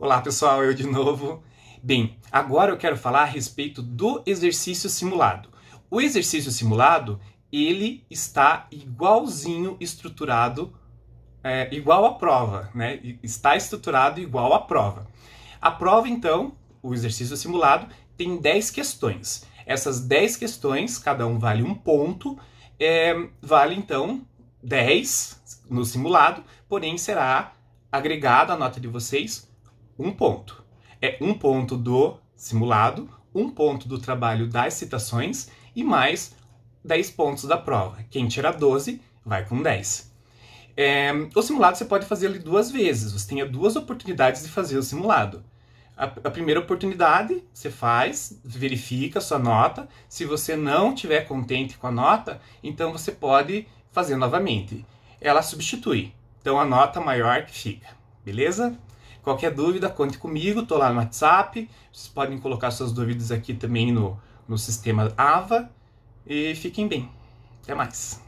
Olá pessoal, eu de novo. Bem, agora eu quero falar a respeito do exercício simulado. O exercício simulado ele está igualzinho estruturado, é, igual à prova, né? Está estruturado igual à prova. A prova, então, o exercício simulado, tem 10 questões. Essas 10 questões, cada um vale um ponto, é, vale então 10 no simulado, porém será agregada a nota de vocês um ponto. É um ponto do simulado, um ponto do trabalho das citações e mais 10 pontos da prova. Quem tirar 12 vai com 10. É, o simulado você pode fazer ele duas vezes, você tem duas oportunidades de fazer o simulado. A, a primeira oportunidade, você faz, verifica a sua nota. Se você não estiver contente com a nota, então você pode fazer novamente. Ela substitui. Então a nota maior que fica, beleza? Qualquer dúvida, conte comigo, estou lá no WhatsApp. Vocês podem colocar suas dúvidas aqui também no, no sistema AVA. E fiquem bem. Até mais.